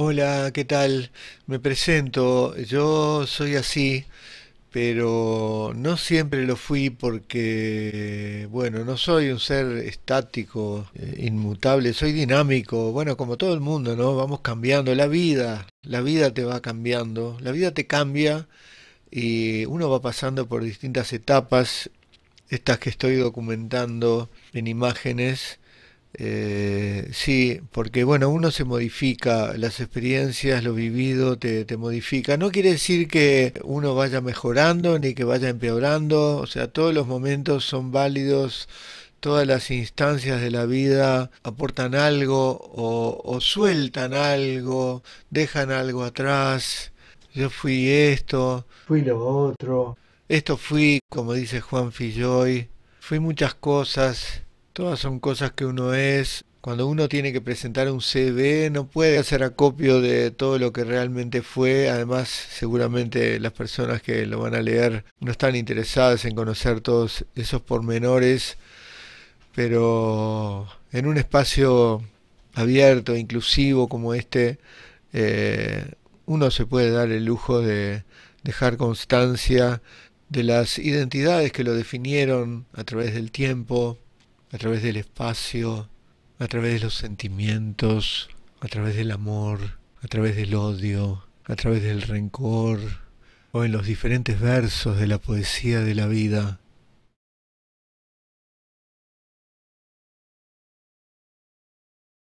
Hola, ¿qué tal? Me presento, yo soy así, pero no siempre lo fui porque, bueno, no soy un ser estático, eh, inmutable, soy dinámico, bueno, como todo el mundo, ¿no? Vamos cambiando, la vida, la vida te va cambiando, la vida te cambia y uno va pasando por distintas etapas, estas que estoy documentando en imágenes, eh, sí, porque bueno, uno se modifica, las experiencias, lo vivido te, modifica. No quiere decir que uno vaya mejorando ni que vaya empeorando, o sea, todos los momentos son válidos, todas las instancias de la vida aportan algo o, o sueltan algo, dejan algo atrás. Yo fui esto. Fui lo otro. Esto fui, como dice Juan Filloy. Fui muchas cosas Todas son cosas que uno es. Cuando uno tiene que presentar un CV no puede hacer acopio de todo lo que realmente fue. Además, seguramente las personas que lo van a leer no están interesadas en conocer todos esos pormenores. Pero en un espacio abierto, inclusivo como este, eh, uno se puede dar el lujo de dejar constancia de las identidades que lo definieron a través del tiempo, a través del espacio, a través de los sentimientos, a través del amor, a través del odio, a través del rencor, o en los diferentes versos de la poesía de la vida,